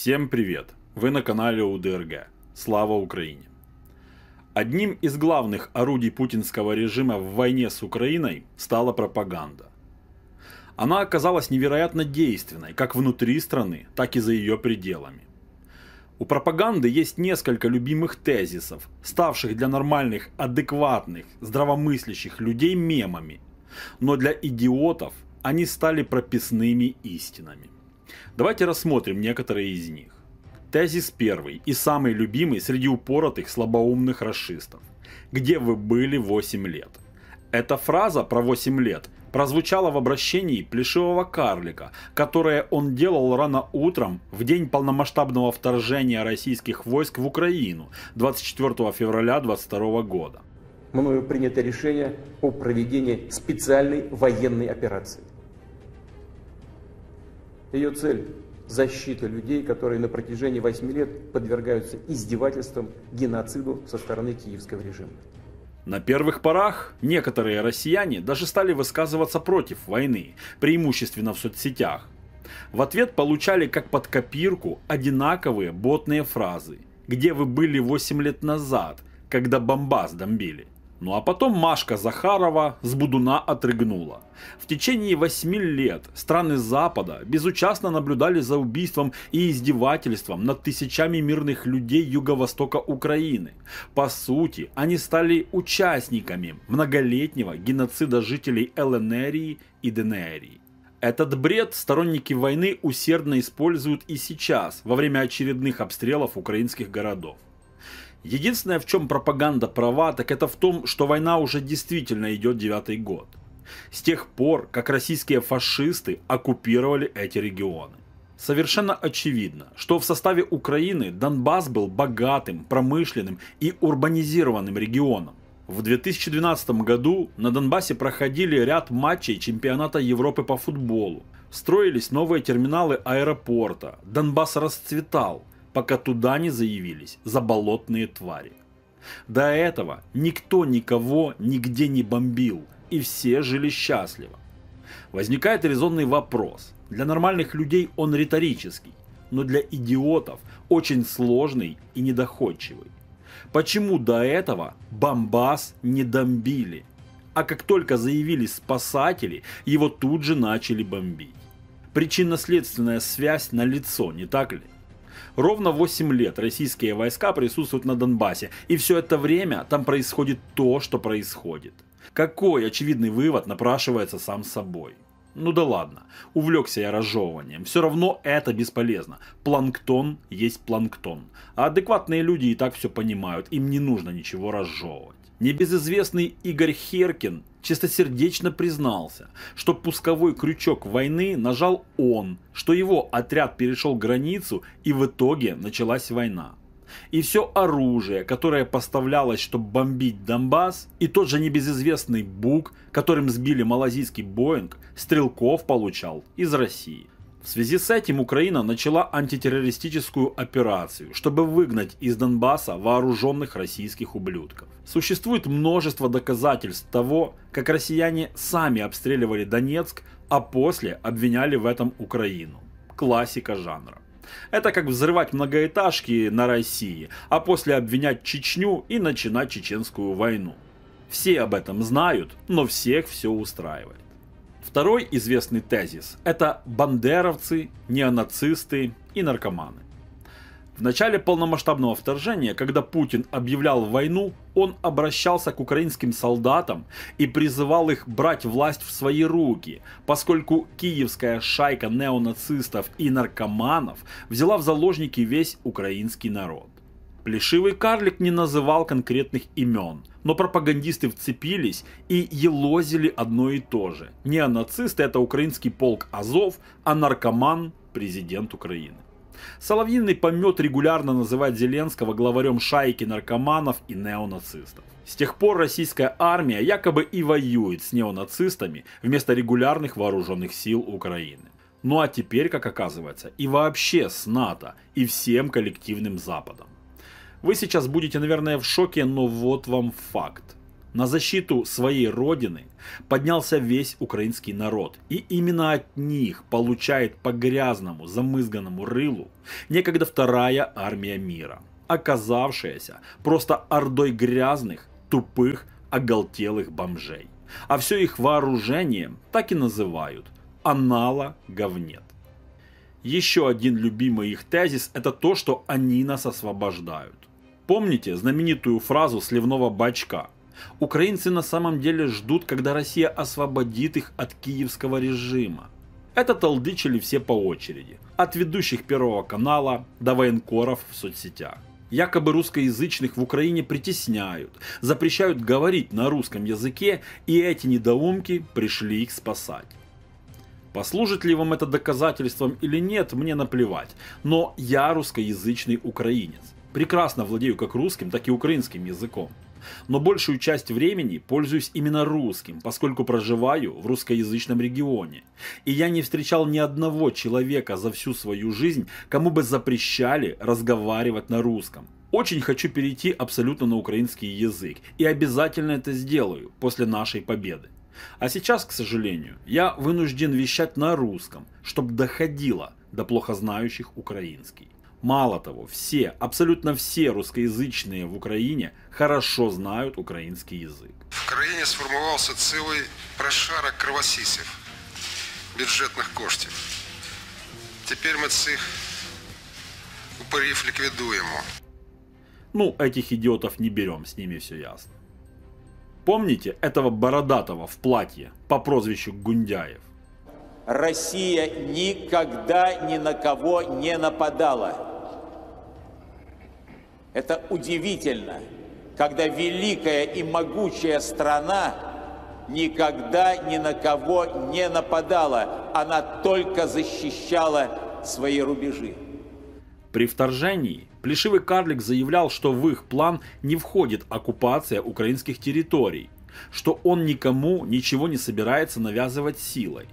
Всем привет! Вы на канале УДРГ. Слава Украине! Одним из главных орудий путинского режима в войне с Украиной стала пропаганда. Она оказалась невероятно действенной как внутри страны, так и за ее пределами. У пропаганды есть несколько любимых тезисов, ставших для нормальных, адекватных, здравомыслящих людей мемами, но для идиотов они стали прописными истинами. Давайте рассмотрим некоторые из них. Тезис первый и самый любимый среди упоротых слабоумных расистов. Где вы были 8 лет? Эта фраза про 8 лет прозвучала в обращении плешивого карлика, которое он делал рано утром в день полномасштабного вторжения российских войск в Украину 24 февраля 22 года. Мною принято решение о проведении специальной военной операции. Ее цель – защита людей, которые на протяжении восьми лет подвергаются издевательствам, геноциду со стороны киевского режима. На первых порах некоторые россияне даже стали высказываться против войны, преимущественно в соцсетях. В ответ получали как под копирку одинаковые ботные фразы «Где вы были 8 лет назад, когда бомбас бомбили?» Ну а потом Машка Захарова с Будуна отрыгнула. В течение восьми лет страны Запада безучастно наблюдали за убийством и издевательством над тысячами мирных людей юго-востока Украины. По сути, они стали участниками многолетнего геноцида жителей Эленерии и Денерии. Этот бред сторонники войны усердно используют и сейчас, во время очередных обстрелов украинских городов. Единственное, в чем пропаганда права, так это в том, что война уже действительно идет девятый год. С тех пор, как российские фашисты оккупировали эти регионы. Совершенно очевидно, что в составе Украины Донбасс был богатым, промышленным и урбанизированным регионом. В 2012 году на Донбассе проходили ряд матчей чемпионата Европы по футболу. Строились новые терминалы аэропорта. Донбасс расцветал – пока туда не заявились заболотные твари. До этого никто никого нигде не бомбил, и все жили счастливо. Возникает резонный вопрос. Для нормальных людей он риторический, но для идиотов очень сложный и недоходчивый. Почему до этого бомбас не домбили? А как только заявились спасатели, его тут же начали бомбить. Причинно-следственная связь на лицо, не так ли? Ровно 8 лет российские войска присутствуют на Донбассе, и все это время там происходит то, что происходит. Какой очевидный вывод напрашивается сам собой? Ну да ладно, увлекся я разжевыванием. Все равно это бесполезно. Планктон есть планктон. А адекватные люди и так все понимают, им не нужно ничего разжевывать. Небезызвестный Игорь Херкин чистосердечно признался, что пусковой крючок войны нажал он, что его отряд перешел границу и в итоге началась война. И все оружие, которое поставлялось, чтобы бомбить Донбасс, и тот же небезызвестный Бук, которым сбили малазийский Боинг, Стрелков получал из России – в связи с этим Украина начала антитеррористическую операцию, чтобы выгнать из Донбасса вооруженных российских ублюдков. Существует множество доказательств того, как россияне сами обстреливали Донецк, а после обвиняли в этом Украину. Классика жанра. Это как взрывать многоэтажки на России, а после обвинять Чечню и начинать чеченскую войну. Все об этом знают, но всех все устраивает. Второй известный тезис – это бандеровцы, неонацисты и наркоманы. В начале полномасштабного вторжения, когда Путин объявлял войну, он обращался к украинским солдатам и призывал их брать власть в свои руки, поскольку киевская шайка неонацистов и наркоманов взяла в заложники весь украинский народ. Плешивый карлик не называл конкретных имен, но пропагандисты вцепились и елозили одно и то же. Неонацисты – это украинский полк Азов, а наркоман – президент Украины. Соловьиный помет регулярно называет Зеленского главарем шайки наркоманов и неонацистов. С тех пор российская армия якобы и воюет с неонацистами вместо регулярных вооруженных сил Украины. Ну а теперь, как оказывается, и вообще с НАТО, и всем коллективным Западом. Вы сейчас будете, наверное, в шоке, но вот вам факт. На защиту своей родины поднялся весь украинский народ. И именно от них получает по грязному, замызганному рылу некогда вторая армия мира, оказавшаяся просто ордой грязных, тупых, оголтелых бомжей. А все их вооружением так и называют – анала-говнет. Еще один любимый их тезис – это то, что они нас освобождают. Помните знаменитую фразу сливного бачка? Украинцы на самом деле ждут, когда Россия освободит их от киевского режима. Это толдычили все по очереди. От ведущих Первого канала до военкоров в соцсетях. Якобы русскоязычных в Украине притесняют, запрещают говорить на русском языке, и эти недоумки пришли их спасать. Послужит ли вам это доказательством или нет, мне наплевать, но я русскоязычный украинец. Прекрасно владею как русским, так и украинским языком. Но большую часть времени пользуюсь именно русским, поскольку проживаю в русскоязычном регионе. И я не встречал ни одного человека за всю свою жизнь, кому бы запрещали разговаривать на русском. Очень хочу перейти абсолютно на украинский язык и обязательно это сделаю после нашей победы. А сейчас, к сожалению, я вынужден вещать на русском, чтобы доходило до плохо знающих украинский. Мало того, все, абсолютно все русскоязычные в Украине хорошо знают украинский язык. В Украине сформировался целый прошарок кровосісів, бюджетных коштів. Теперь мы цих упорів ликвидуем. Ну, этих идиотов не берем, с ними все ясно. Помните этого бородатого в платье по прозвищу Гундяев? Россия никогда ни на кого не нападала. Это удивительно, когда великая и могучая страна никогда ни на кого не нападала, она только защищала свои рубежи. При вторжении Плешивый карлик заявлял, что в их план не входит оккупация украинских территорий, что он никому ничего не собирается навязывать силой.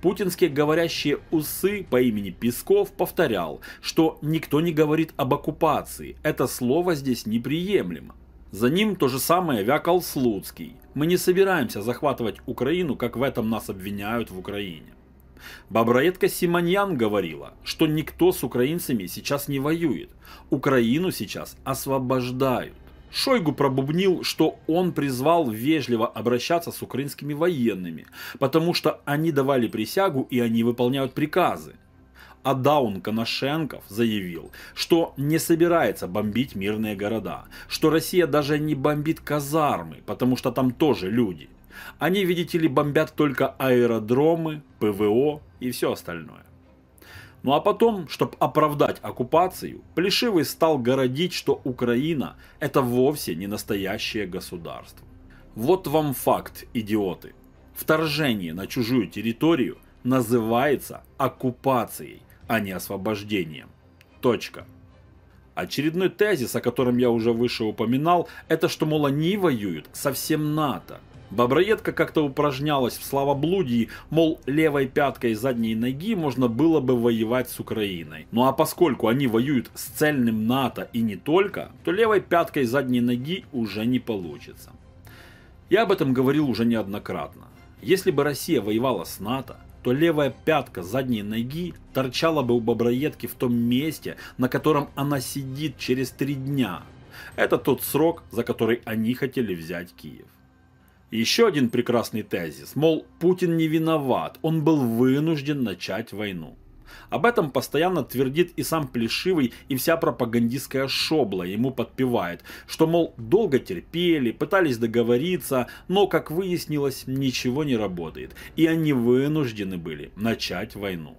Путинские говорящие усы по имени Песков повторял, что никто не говорит об оккупации, это слово здесь неприемлемо. За ним то же самое вякал Слуцкий. Мы не собираемся захватывать Украину, как в этом нас обвиняют в Украине. Бабраетка Симоньян говорила, что никто с украинцами сейчас не воюет. Украину сейчас освобождают. Шойгу пробубнил, что он призвал вежливо обращаться с украинскими военными, потому что они давали присягу и они выполняют приказы. А Даун Коношенков заявил, что не собирается бомбить мирные города, что Россия даже не бомбит казармы, потому что там тоже люди. Они, видите ли, бомбят только аэродромы, ПВО и все остальное. Ну а потом, чтобы оправдать оккупацию, Плешивый стал городить, что Украина – это вовсе не настоящее государство. Вот вам факт, идиоты. Вторжение на чужую территорию называется оккупацией, а не освобождением. Точка. Очередной тезис, о котором я уже выше упоминал, это что, мол, они воюют совсем НАТО. Боброедка как-то упражнялась в словоблудии, мол, левой пяткой задней ноги можно было бы воевать с Украиной. Ну а поскольку они воюют с цельным НАТО и не только, то левой пяткой задней ноги уже не получится. Я об этом говорил уже неоднократно. Если бы Россия воевала с НАТО, то левая пятка задней ноги торчала бы у боброедки в том месте, на котором она сидит через три дня. Это тот срок, за который они хотели взять Киев. Еще один прекрасный тезис, мол, Путин не виноват, он был вынужден начать войну. Об этом постоянно твердит и сам Плешивый, и вся пропагандистская шобла ему подпевает, что, мол, долго терпели, пытались договориться, но, как выяснилось, ничего не работает, и они вынуждены были начать войну.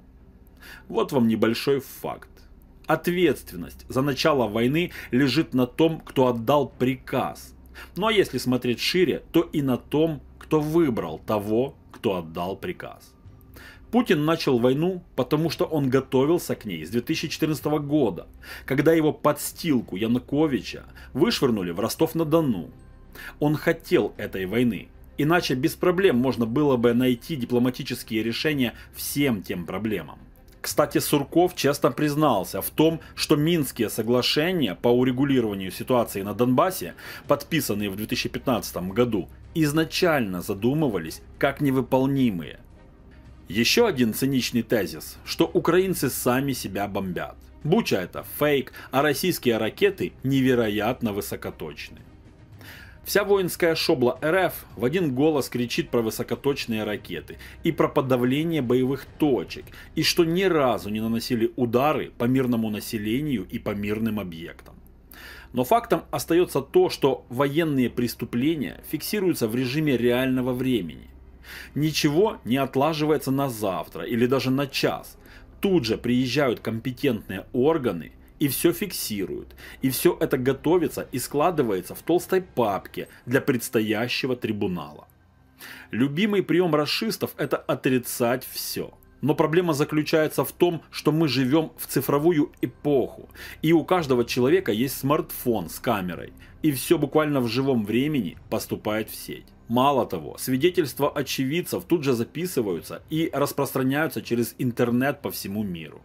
Вот вам небольшой факт. Ответственность за начало войны лежит на том, кто отдал приказ – но ну, а если смотреть шире, то и на том, кто выбрал того, кто отдал приказ. Путин начал войну, потому что он готовился к ней с 2014 года, когда его подстилку Януковича вышвырнули в Ростов-на-Дону. Он хотел этой войны, иначе без проблем можно было бы найти дипломатические решения всем тем проблемам. Кстати, Сурков честно признался в том, что Минские соглашения по урегулированию ситуации на Донбассе, подписанные в 2015 году, изначально задумывались как невыполнимые. Еще один циничный тезис, что украинцы сами себя бомбят. Буча это фейк, а российские ракеты невероятно высокоточные. Вся воинская шобла РФ в один голос кричит про высокоточные ракеты и про подавление боевых точек, и что ни разу не наносили удары по мирному населению и по мирным объектам. Но фактом остается то, что военные преступления фиксируются в режиме реального времени. Ничего не отлаживается на завтра или даже на час. Тут же приезжают компетентные органы и все фиксируют, и все это готовится и складывается в толстой папке для предстоящего трибунала. Любимый прием расистов – это отрицать все. Но проблема заключается в том, что мы живем в цифровую эпоху, и у каждого человека есть смартфон с камерой, и все буквально в живом времени поступает в сеть. Мало того, свидетельства очевидцев тут же записываются и распространяются через интернет по всему миру.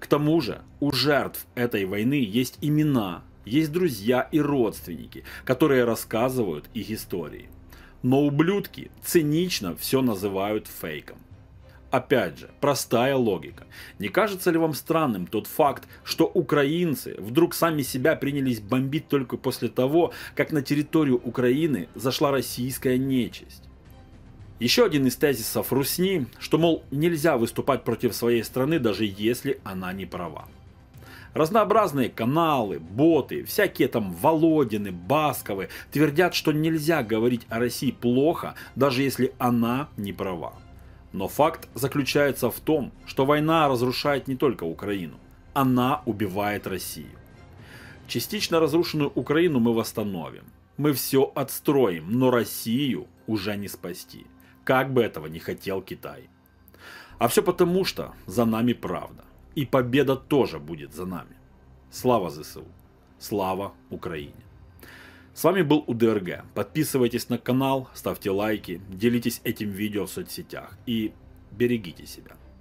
К тому же у жертв этой войны есть имена, есть друзья и родственники, которые рассказывают их истории. Но ублюдки цинично все называют фейком. Опять же, простая логика. Не кажется ли вам странным тот факт, что украинцы вдруг сами себя принялись бомбить только после того, как на территорию Украины зашла российская нечисть? Еще один из тезисов Русни, что, мол, нельзя выступать против своей страны, даже если она не права. Разнообразные каналы, боты, всякие там Володины, Басковы твердят, что нельзя говорить о России плохо, даже если она не права. Но факт заключается в том, что война разрушает не только Украину. Она убивает Россию. Частично разрушенную Украину мы восстановим. Мы все отстроим, но Россию уже не спасти как бы этого не хотел Китай. А все потому, что за нами правда. И победа тоже будет за нами. Слава ЗСУ. Слава Украине. С вами был УДРГ. Подписывайтесь на канал, ставьте лайки, делитесь этим видео в соцсетях и берегите себя.